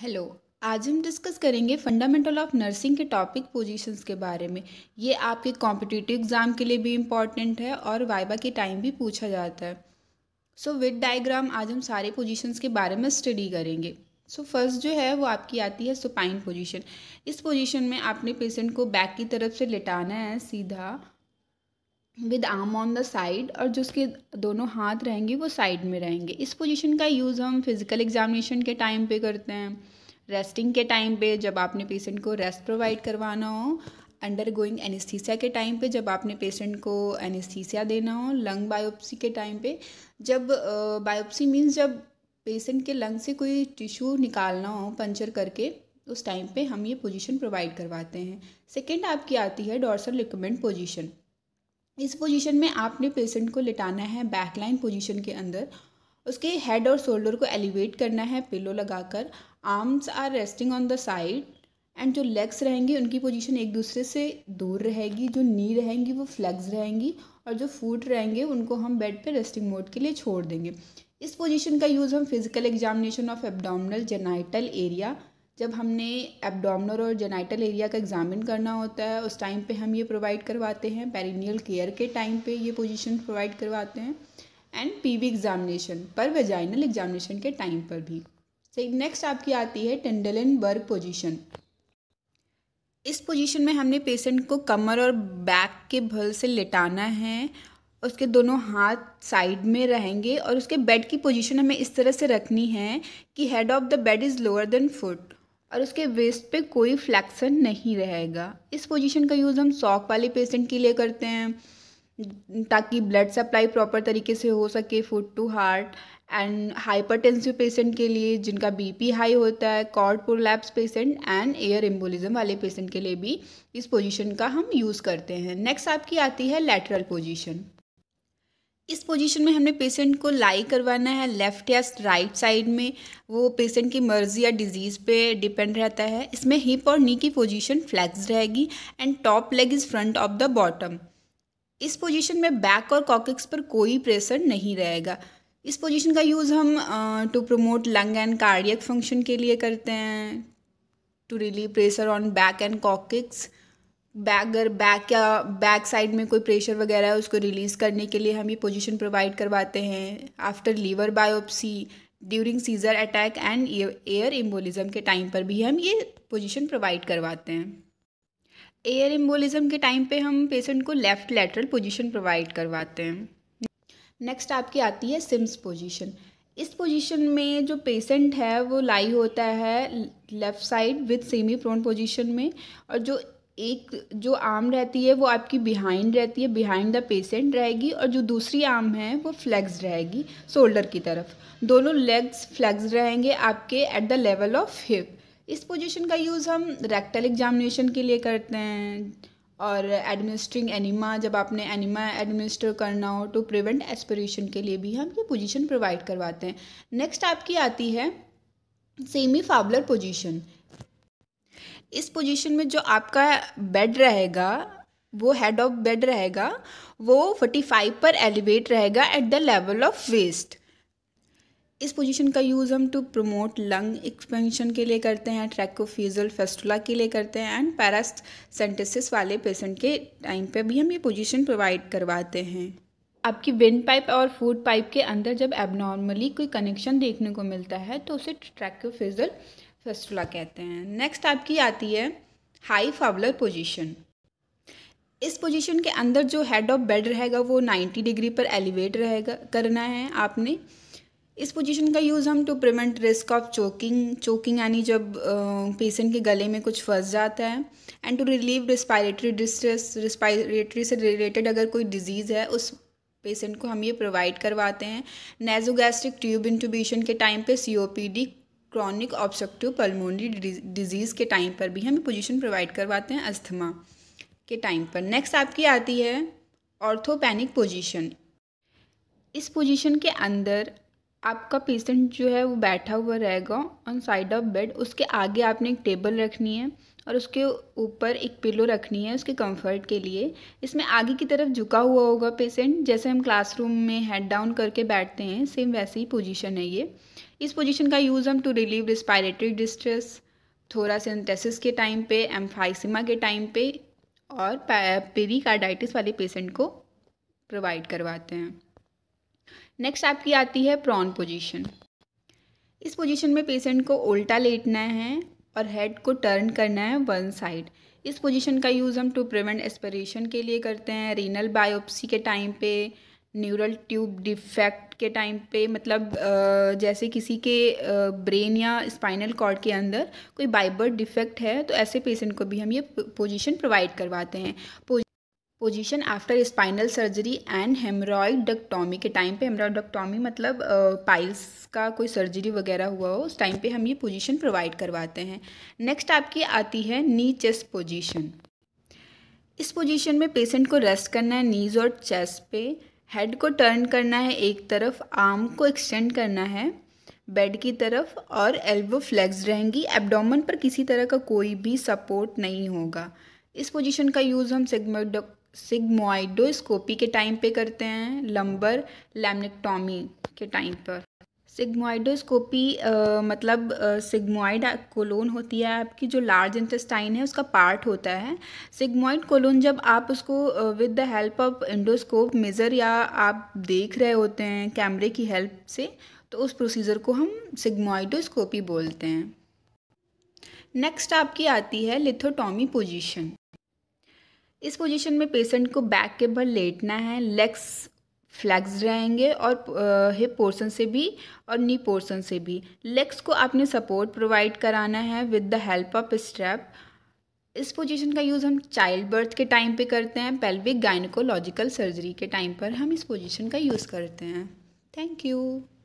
hello आज हम discuss करेंगे फंडामेंटल ऑफ नर्सिंग के टॉपिक पोजीशंस के बारे में ये आपके कॉम्पिटिटिव एग्ज़ाम के लिए भी इम्पॉर्टेंट है और वाइबा के टाइम भी पूछा जाता है सो विद डायग्राम आज हम सारे पोजीशंस के बारे में स्टडी करेंगे सो so, फर्स्ट जो है वो आपकी आती है सुपाइन पोजीशन इस पोजीशन में आपने पेशेंट को बैक की तरफ से लिटाना है सीधा with arm on the side और जो उसके दोनों हाथ रहेंगे वो साइड में रहेंगे इस पोजीशन का यूज़ हम फिज़िकल एग्जामिनेशन के टाइम पे करते हैं रेस्टिंग के टाइम पे जब आपने पेशेंट को रेस्ट प्रोवाइड करवाना हो अंडर गोइंग एनिस्थीसिया के टाइम पे जब आपने पेशेंट को एनिस्थीसिया देना हो लंग बायोप्सी के टाइम पे जब बायोप्सी मीन्स जब पेशेंट के लंग से कोई टिश्यू निकालना हो पंचर करके उस टाइम पे हम ये पोजीशन प्रोवाइड करवाते हैं सेकेंड आपकी आती है डॉर्सल रिकमेंड पोजीशन इस पोजीशन में आपने पेशेंट को लिटाना है बैकलाइन पोजीशन के अंदर उसके हेड और शोल्डर को एलिवेट करना है पिलो लगाकर arms are resting on the side and जो लेग्स रहेंगे उनकी पोजीशन एक दूसरे से दूर रहेगी जो नी रहेंगी वो फ्लैक्स रहेंगी और जो फूट रहेंगे उनको हम बेड पर रेस्टिंग मोड के लिए छोड़ देंगे इस पोजीशन का यूज़ हम physical examination of abdominal genital area जब हमने एब्डोमिनल और जेनाइटल एरिया का एग्ज़ामिन करना होता है उस टाइम पे हम ये प्रोवाइड करवाते हैं पेरिनियल केयर के टाइम पे ये पोजीशन प्रोवाइड करवाते हैं एंड पीवी एग्जामिनेशन पर वेजाइनल एग्जामिनेशन के टाइम पर भी सही नेक्स्ट आपकी आती है टेंडलन बर्ग पोजिशन इस पोजिशन में हमने पेशेंट को कमर और बैक के भल से लेटाना है उसके दोनों हाथ साइड में रहेंगे और उसके बेड की पोजीशन हमें इस तरह से रखनी है कि head of the bed is lower than foot और उसके वेस्ट पे कोई फ्लैक्सन नहीं रहेगा इस पोजीशन का यूज़ हम सॉक वाले पेशेंट के लिए करते हैं ताकि ब्लड सप्लाई प्रॉपर तरीके से हो सके foot to heart and hypertensive patient के लिए जिनका बीपी हाई होता है cord prolapse patient and air embolism वाले पेशेंट के लिए भी इस पोजीशन का हम यूज़ करते हैं नेक्स्ट आपकी आती है लेटरल पोजीशन इस पोजीशन में हमने पेशेंट को लाई करवाना है लेफ़्ट या राइट साइड में वो पेशेंट की मर्ज़ी या डिजीज़ पे डिपेंड रहता है इसमें हिप और नी की पोजीशन फ्लैक्स रहेगी and top leg is front of the bottom इस पोजीशन में बैक और कॉकिक्स पर कोई प्रेशर नहीं रहेगा इस पोजीशन का यूज़ हम to promote lung and cardiac function के लिए करते हैं to relieve pressure on back and coccyx back अगर बैक या बैक साइड में कोई प्रेशर वगैरह है उसको रिलीज़ करने के लिए हम ये पोजीशन प्रोवाइड करवाते हैं after liver biopsy during seizure attack and air embolism के टाइम पर भी हम ये पोजीशन प्रोवाइड करवाते हैं एयर एम्बोलिज्म के टाइम पे हम पेशेंट को लेफ़्ट लेटरल पोजीशन प्रोवाइड करवाते हैं नेक्स्ट आपकी आती है सिम्स पोजीशन इस पोजीशन में जो पेशेंट है वो लाई होता है left side with semi prone position में और जो एक जो आर्म रहती है वो आपकी बिहाइंड रहती है बिहाइंड द पेशेंट रहेगी और जो दूसरी आर्म है वो फ्लैक्स रहेगी शोल्डर की तरफ दोनों लेग्स फ्लैग्स रहेंगे आपके at the level of hip इस पोजीशन का यूज़ हम रेक्टल एग्जामिनेशन के लिए करते हैं और एडमिनिस्ट्रिंग एनिमा जब आपने एनिमा एडमिनिस्टर करना हो तो प्रिवेंट एस्पिरेशन के लिए भी हम ये पोजीशन प्रोवाइड करवाते हैं नेक्स्ट आपकी आती है सेमी फावलर पोजीशन इस पोजीशन में जो आपका बेड रहेगा वो हेड ऑफ बेड रहेगा वो 45 पर एलिवेट रहेगा at the level of waist इस पोजीशन का यूज़ हम टू प्रमोट लंग एक्सपेंशन के लिए करते हैं ट्रैकोफिजल फेस्टुला के लिए करते हैं एंड पैरासेंटिस वाले पेशेंट के टाइम पे भी हम ये पोजीशन प्रोवाइड करवाते हैं आपकी विंड पाइप और फूड पाइप के अंदर जब एबनॉर्मली कोई कनेक्शन देखने को मिलता है तो उसे ट्रैकोफ्यूजल फेस्टुला कहते हैं नेक्स्ट आपकी आती है हाई फावलर पोजीशन इस पोजीशन के अंदर जो हेड ऑफ बेड रहेगा वो 90 डिग्री पर एलिवेट रहेगा करना है आपने इस पोजीशन का यूज़ हम to prevent risk of choking choking यानी जब पेशेंट के गले में कुछ फंस जाता है and to relieve respiratory distress respiratory से रिलेटेड अगर कोई डिजीज़ है उस पेशेंट को हम ये प्रोवाइड करवाते हैं नेजोगैस्ट्रिक ट्यूब इंट्यूबिशन के टाइम पे COPD chronic obstructive pulmonary disease के टाइम पर भी हमें पोजीशन प्रोवाइड करवाते हैं अस्थमा के टाइम पर नेक्स्ट आपकी आती है ऑर्थोपैनिक पोजीशन इस पोजीशन के अंदर आपका पेशेंट जो है वो बैठा हुआ रहेगा ऑन साइड ऑफ बेड उसके आगे आपने एक टेबल रखनी है और उसके ऊपर एक पिलो रखनी है उसके कंफर्ट के लिए इसमें आगे की तरफ झुका हुआ होगा पेशेंट जैसे हम क्लासरूम में हेड डाउन करके बैठते हैं सेम वैसे ही पोजीशन है ये इस पोजीशन का यूज़ हम to relieve respiratory distress thoracentesis के टाइम पे एम्फाइसिमा के टाइम पे और पेरी वाले पेशेंट को प्रोवाइड करवाते हैं नेक्स्ट आपकी आती है प्रॉन पोजीशन इस पोजीशन में पेशेंट को उल्टा लेटना है और हेड को टर्न करना है वन साइड इस पोजीशन का यूज़ हम टू प्रिवेंट एस्पिरेशन के लिए करते हैं रीनल बायोप्सी के टाइम पे न्यूरल ट्यूब डिफेक्ट के टाइम पे मतलब जैसे किसी के ब्रेन या स्पाइनल कॉर्ड के अंदर कोई बाइबर डिफेक्ट है तो ऐसे पेशेंट को भी हम ये पोजीशन प्रोवाइड करवाते हैं position after spinal surgery and डक्टॉमी के टाइम पे डक्टॉमी मतलब पाइल्स का कोई सर्जरी वगैरह हुआ हो उस टाइम पे हम ये पोजीशन प्रोवाइड करवाते हैं नेक्स्ट आपकी आती है नी चेस्ट पोजीशन इस पोजीशन में पेशेंट को रेस्ट करना है नीज और चेस्ट पे हेड को टर्न करना है एक तरफ आर्म को एक्सटेंड करना है बेड की तरफ और एल्बो फ्लेक्स रहेंगी एबडोमन पर किसी तरह का कोई भी सपोर्ट नहीं होगा इस पोजीशन का यूज़ हम सिग्मा सिग्मोइडोस्कोपी के टाइम पे करते हैं लंबर लैमनेक्टॉमी के टाइम पर सिग्मोइडोस्कोपी मतलब सिग्मोइड कोलोन होती है आपकी जो लार्ज इंटेस्टाइन है उसका पार्ट होता है सिग्मोइड कोलोन जब आप उसको with the help of endoscope measure या आप देख रहे होते हैं कैमरे की हेल्प से तो उस प्रोसीजर को हम सिग्मोइडोस्कोपी बोलते हैं नेक्स्ट आपकी आती है लिथोटॉमी पोजीशन इस पोजीशन में पेशेंट को बैक के बल लेटना है लेग्स फ्लैक्स रहेंगे और हिप पोर्शन से भी और नी पोर्शन से भी लेग्स को आपने सपोर्ट प्रोवाइड कराना है with the help of strap इस पोजीशन का यूज़ हम चाइल्ड बर्थ के टाइम पे करते हैं पेल्विक गाइनकोलॉजिकल सर्जरी के टाइम पर हम इस पोजीशन का यूज़ करते हैं थैंक यू